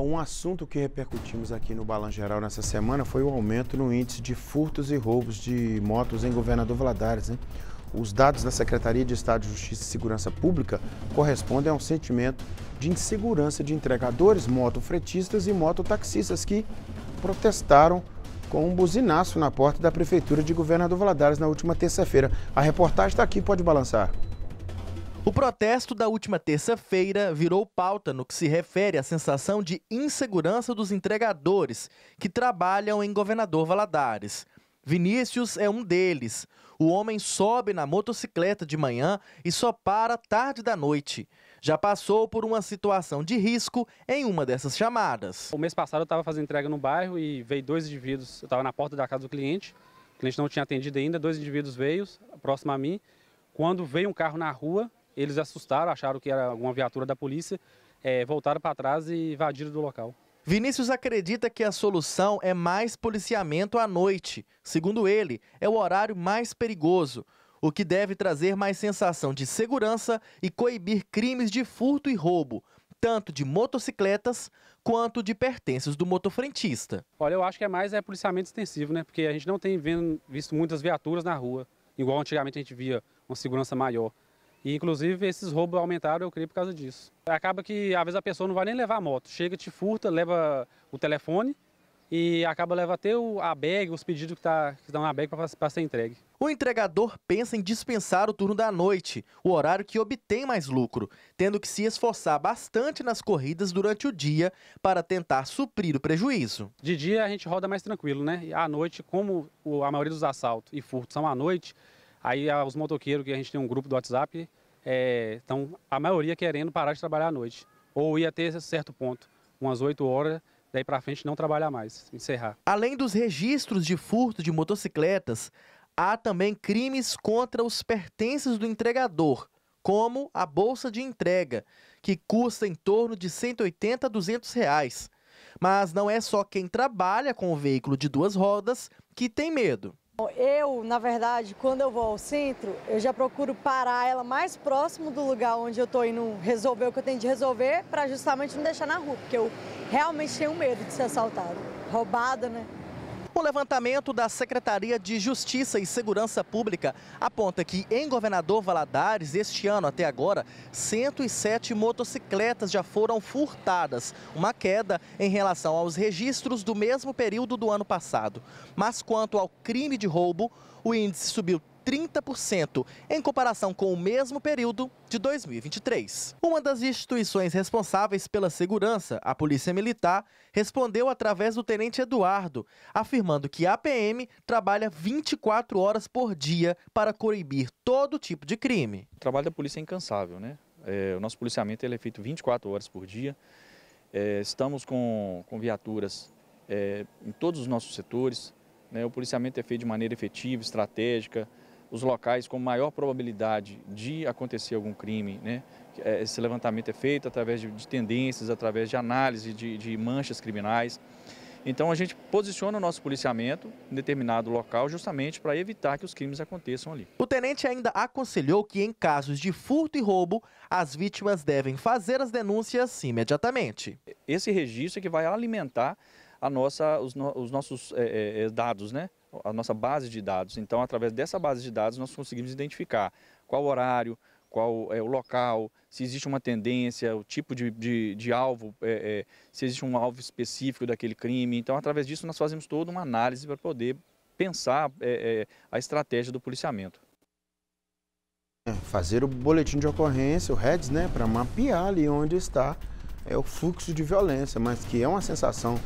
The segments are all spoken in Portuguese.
Um assunto que repercutimos aqui no balanço Geral nessa semana foi o aumento no índice de furtos e roubos de motos em Governador Valadares. Né? Os dados da Secretaria de Estado de Justiça e Segurança Pública correspondem a um sentimento de insegurança de entregadores, motofretistas e mototaxistas que protestaram com um buzinaço na porta da Prefeitura de Governador Valadares na última terça-feira. A reportagem está aqui, pode balançar. O protesto da última terça-feira virou pauta no que se refere à sensação de insegurança dos entregadores que trabalham em Governador Valadares. Vinícius é um deles. O homem sobe na motocicleta de manhã e só para tarde da noite. Já passou por uma situação de risco em uma dessas chamadas. O mês passado eu estava fazendo entrega no bairro e veio dois indivíduos. Eu estava na porta da casa do cliente, o cliente não tinha atendido ainda. Dois indivíduos veio próximo a mim. Quando veio um carro na rua, eles assustaram, acharam que era alguma viatura da polícia, é, voltaram para trás e invadiram do local. Vinícius acredita que a solução é mais policiamento à noite. Segundo ele, é o horário mais perigoso, o que deve trazer mais sensação de segurança e coibir crimes de furto e roubo, tanto de motocicletas quanto de pertences do motofrentista. Olha, eu acho que é mais é policiamento extensivo, né? Porque a gente não tem visto muitas viaturas na rua, igual antigamente a gente via uma segurança maior. E, inclusive, esses roubos aumentaram, eu creio, por causa disso. Acaba que, às vezes, a pessoa não vai nem levar a moto. Chega, te furta, leva o telefone e acaba levando até o, a bag, os pedidos que, tá, que estão tá na bag para ser entregue. O entregador pensa em dispensar o turno da noite, o horário que obtém mais lucro, tendo que se esforçar bastante nas corridas durante o dia para tentar suprir o prejuízo. De dia a gente roda mais tranquilo, né? E à noite, como a maioria dos assaltos e furtos são à noite, Aí ah, os motoqueiros, que a gente tem um grupo do WhatsApp, estão é, a maioria querendo parar de trabalhar à noite. Ou ia ter certo ponto, umas 8 horas, daí para frente não trabalhar mais, encerrar. Além dos registros de furto de motocicletas, há também crimes contra os pertences do entregador, como a bolsa de entrega, que custa em torno de 180 a 200 reais. Mas não é só quem trabalha com o veículo de duas rodas que tem medo. Eu, na verdade, quando eu vou ao centro, eu já procuro parar ela mais próximo do lugar onde eu estou indo resolver o que eu tenho de resolver, para justamente não deixar na rua, porque eu realmente tenho medo de ser assaltado, roubada, né? Um levantamento da Secretaria de Justiça e Segurança Pública aponta que em Governador Valadares, este ano até agora, 107 motocicletas já foram furtadas, uma queda em relação aos registros do mesmo período do ano passado. Mas quanto ao crime de roubo, o índice subiu 30% em comparação com o mesmo período de 2023. Uma das instituições responsáveis pela segurança, a Polícia Militar, respondeu através do Tenente Eduardo, afirmando que a PM trabalha 24 horas por dia para coibir todo tipo de crime. O trabalho da polícia é incansável, né? É, o nosso policiamento ele é feito 24 horas por dia. É, estamos com, com viaturas é, em todos os nossos setores. Né? O policiamento é feito de maneira efetiva, estratégica, os locais com maior probabilidade de acontecer algum crime. Né? Eh, esse levantamento é feito através de, de tendências, através de análise de, de manchas criminais. Então a gente posiciona o nosso policiamento em determinado local justamente para evitar que os crimes aconteçam ali. O tenente ainda aconselhou que em casos de furto e roubo, as vítimas devem fazer as denúncias imediatamente. Esse registro é que vai alimentar a nossa, os, no, os nossos é, é, dados, né? a nossa base de dados. Então, através dessa base de dados, nós conseguimos identificar qual horário, qual é o local, se existe uma tendência, o tipo de, de, de alvo, é, é, se existe um alvo específico daquele crime. Então, através disso, nós fazemos toda uma análise para poder pensar é, é a estratégia do policiamento. É, fazer o boletim de ocorrência, o REDS, né, para mapear ali onde está é o fluxo de violência, mas que é uma sensação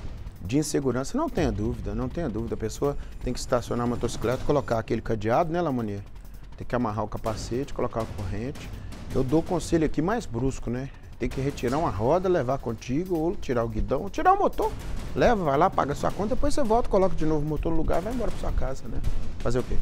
de insegurança, não tenha dúvida, não tenha dúvida. A pessoa tem que estacionar a motocicleta, colocar aquele cadeado, né, Lamonier? Tem que amarrar o capacete, colocar a corrente. Eu dou conselho aqui mais brusco, né? Tem que retirar uma roda, levar contigo, ou tirar o guidão, ou tirar o motor. Leva, vai lá, paga sua conta, depois você volta, coloca de novo o motor no lugar, vai embora pra sua casa, né? Fazer o quê?